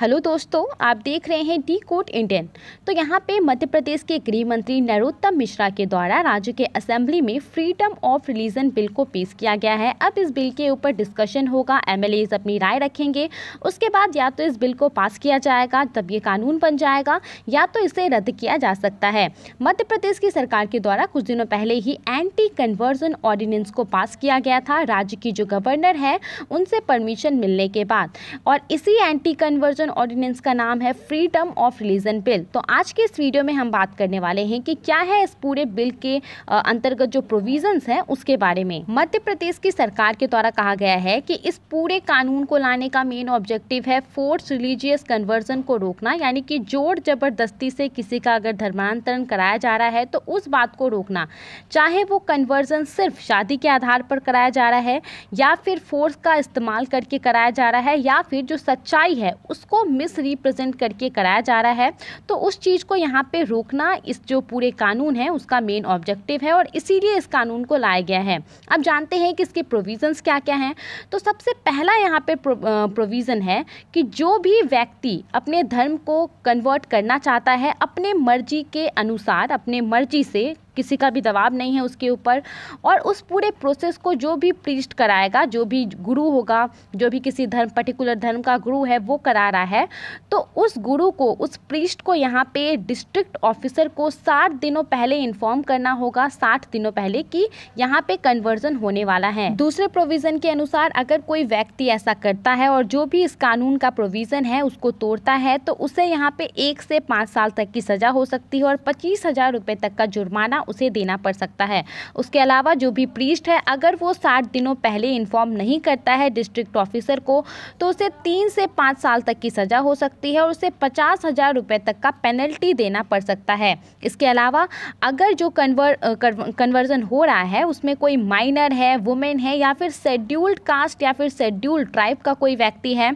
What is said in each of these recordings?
hello दोस्तों आप देख रहे हैं डी कोट इंडियन तो यहाँ पे मध्य प्रदेश के गृह मंत्री नरोत्तम मिश्रा के द्वारा राज्य के असेंबली में फ्रीडम ऑफ रिलीजन बिल को पेश किया गया है अब इस बिल के ऊपर डिस्कशन होगा एमएलए अपनी राय रखेंगे उसके बाद या तो इस बिल को पास किया जाएगा तब ये कानून बन जाएगा या तो इसे रद्द किया जा सकता है मध्य प्रदेश की सरकार के द्वारा कुछ दिनों पहले ही एंटी कन्वर्जन ऑर्डिनेंस को पास किया गया था राज्य की जो गवर्नर है उनसे परमिशन मिलने के बाद और इसी एंटी कन्वर्जन रिलीजन ऑर्डिनेंस का नाम है फ्रीडम ऑफ रिलीजन बिल तो आज के इस वीडियो में हम बात करने वाले हैं कि क्या है इस पूरे बिल के अंतर्गत जो प्रोविजंस है उसके बारे में मध्य प्रदेश की सरकार के द्वारा कहा गया है कि इस पूरे कानून को लाने का मेन ऑब्जेक्टिव है फोर्स रिलीजियस कन्वर्जन को रोकना यानी कि जोर जबरदस्ती से किसी का अगर धर्मांतरण कराया जा रहा है तो उस बात को रोकना चाहे वो कन्वर्जन सिर्फ शादी के आधार पर कराया जा रहा है या फिर फोर्स का इस्तेमाल करके कराया जा रहा है या फिर जो सच्चाई है उसको को मिस रिप्रेजेंट करके कराया जा रहा है तो उस चीज़ को यहाँ पे रोकना इस जो पूरे कानून है उसका मेन ऑब्जेक्टिव है और इसीलिए इस कानून को लाया गया है अब जानते हैं कि इसके प्रोविज़न्स क्या क्या हैं तो सबसे पहला यहाँ पे प्रोविज़न है कि जो भी व्यक्ति अपने धर्म को कन्वर्ट करना चाहता है अपने मर्जी के अनुसार अपने मर्जी से किसी का भी दबाव नहीं है उसके ऊपर और उस पूरे प्रोसेस को जो भी प्रीस्ट कराएगा जो भी गुरु होगा जो भी किसी धर्म पर्टिकुलर धर्म का गुरु है वो करा रहा है तो उस गुरु को उस प्रीस्ट को यहाँ पे डिस्ट्रिक्ट ऑफिसर को साठ दिनों पहले इन्फॉर्म करना होगा साठ दिनों पहले कि यहाँ पे कन्वर्जन होने वाला है दूसरे प्रोविज़न के अनुसार अगर कोई व्यक्ति ऐसा करता है और जो भी इस कानून का प्रोविज़न है उसको तोड़ता है तो उसे यहाँ पर एक से पाँच साल तक की सज़ा हो सकती है और पच्चीस हज़ार रुपये तक का जुर्माना उसे देना पड़ सकता है उसके अलावा जो भी प्रीस्ट है अगर वो साठ दिनों पहले इन्फॉर्म नहीं करता है डिस्ट्रिक्ट ऑफिसर को तो उसे तीन से पाँच साल तक की सज़ा हो सकती है और उसे पचास हज़ार रुपये तक का पेनल्टी देना पड़ सकता है इसके अलावा अगर जो कन्वर कन्वर्जन हो रहा है उसमें कोई माइनर है वुमेन है या फिर शेड्यूल्ड कास्ट या फिर शेड्यूल्ड ट्राइब का कोई व्यक्ति है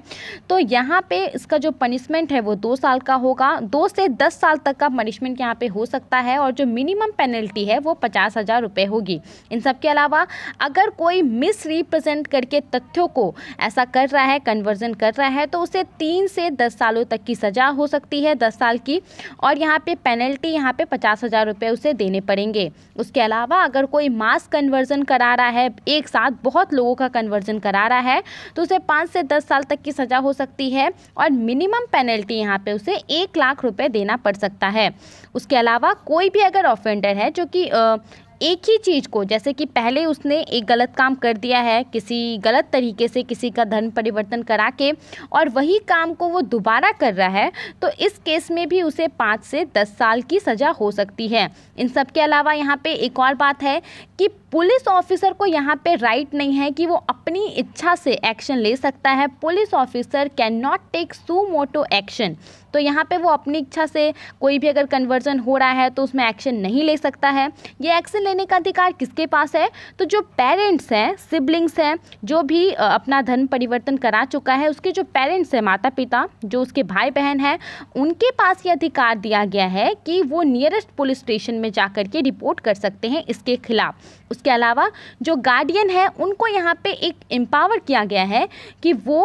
तो यहाँ पे इसका जो पनिशमेंट है वो दो साल का होगा दो से दस साल तक का पनिशमेंट यहाँ पे हो सकता है और जो मिनिमम पेनल्टी पेनल्टी है वो पचास हज़ार रुपये होगी इन सब के अलावा अगर कोई मिस रिप्रेजेंट करके तथ्यों को ऐसा कर रहा है कन्वर्जन कर रहा है तो उसे तीन से दस सालों तक की सज़ा हो सकती है दस साल की और यहाँ पे पेनल्टी यहाँ पे पचास हज़ार रुपये उसे देने पड़ेंगे उसके अलावा अगर कोई मास कन्वर्जन करा रहा है एक साथ बहुत लोगों का कन्वर्जन करा रहा है तो उसे पाँच से दस साल तक की सज़ा हो सकती है और मिनिमम पेनल्टी यहाँ पे उसे एक लाख रुपए देना पड़ सकता है उसके अलावा कोई भी अगर ऑफेंडर है है जो कि एक ही चीज़ को जैसे कि पहले उसने एक गलत काम कर दिया है किसी गलत तरीके से किसी का धर्म परिवर्तन करा के और वही काम को वो दोबारा कर रहा है तो इस केस में भी उसे पाँच से दस साल की सज़ा हो सकती है इन सब के अलावा यहाँ पे एक और बात है कि पुलिस ऑफिसर को यहाँ पे राइट नहीं है कि वो अपनी इच्छा से एक्शन ले सकता है police officer can not take suo motu action तो यहाँ पे वो अपनी इच्छा से कोई भी अगर कन्वर्जन हो रहा है तो उसमें एक्शन नहीं ले सकता है ये एक्शन लेने का अधिकार किसके पास है तो जो पेरेंट्स हैं सिबलिंग्स हैं जो भी अपना धन परिवर्तन करा चुका है उसके जो पेरेंट्स हैं माता पिता जो उसके भाई बहन हैं उनके पास ये अधिकार दिया गया है कि वो नियरेस्ट पुलिस स्टेशन में जा के रिपोर्ट कर सकते हैं इसके खिलाफ उसके अलावा जो गार्डियन है उनको यहाँ पे एक एम्पावर किया गया है कि वो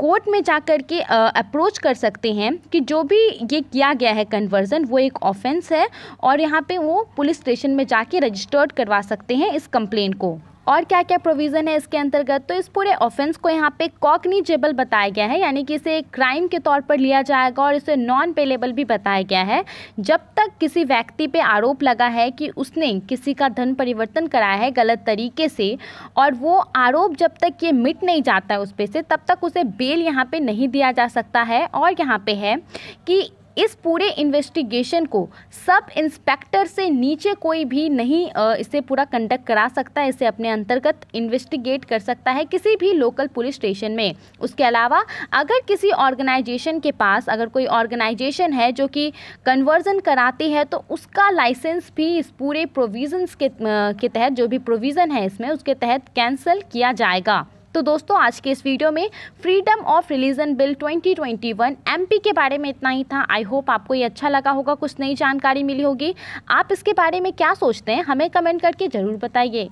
कोर्ट में जा कर के अप्रोच कर सकते हैं कि जो भी ये किया गया है कन्वर्ज़न वो एक ऑफेंस है और यहाँ पे वो पुलिस स्टेशन में जाके रजिस्टर्ड करवा सकते हैं इस कंप्लेन को और क्या क्या प्रोविज़न है इसके अंतर्गत तो इस पूरे ऑफेंस को यहाँ पे कॉकनीजेबल बताया गया है यानी कि इसे क्राइम के तौर पर लिया जाएगा और इसे नॉन पेलेबल भी बताया गया है जब तक किसी व्यक्ति पे आरोप लगा है कि उसने किसी का धन परिवर्तन कराया है गलत तरीके से और वो आरोप जब तक ये मिट नहीं जाता है उस पर से तब तक उसे बेल यहाँ पर नहीं दिया जा सकता है और यहाँ पर है कि इस पूरे इन्वेस्टिगेशन को सब इंस्पेक्टर से नीचे कोई भी नहीं इसे पूरा कंडक्ट करा सकता है इसे अपने अंतर्गत इन्वेस्टिगेट कर सकता है किसी भी लोकल पुलिस स्टेशन में उसके अलावा अगर किसी ऑर्गेनाइजेशन के पास अगर कोई ऑर्गेनाइजेशन है जो कि कन्वर्जन कराती है तो उसका लाइसेंस भी इस पूरे प्रोविज़न्स के, के तहत जो भी प्रोविज़न है इसमें उसके तहत कैंसिल किया जाएगा तो दोस्तों आज के इस वीडियो में freedom of religion bill 2021 MP के बारे में इतना ही था आई होप आपको ये अच्छा लगा होगा कुछ नई जानकारी मिली होगी आप इसके बारे में क्या सोचते हैं हमें कमेंट करके ज़रूर बताइए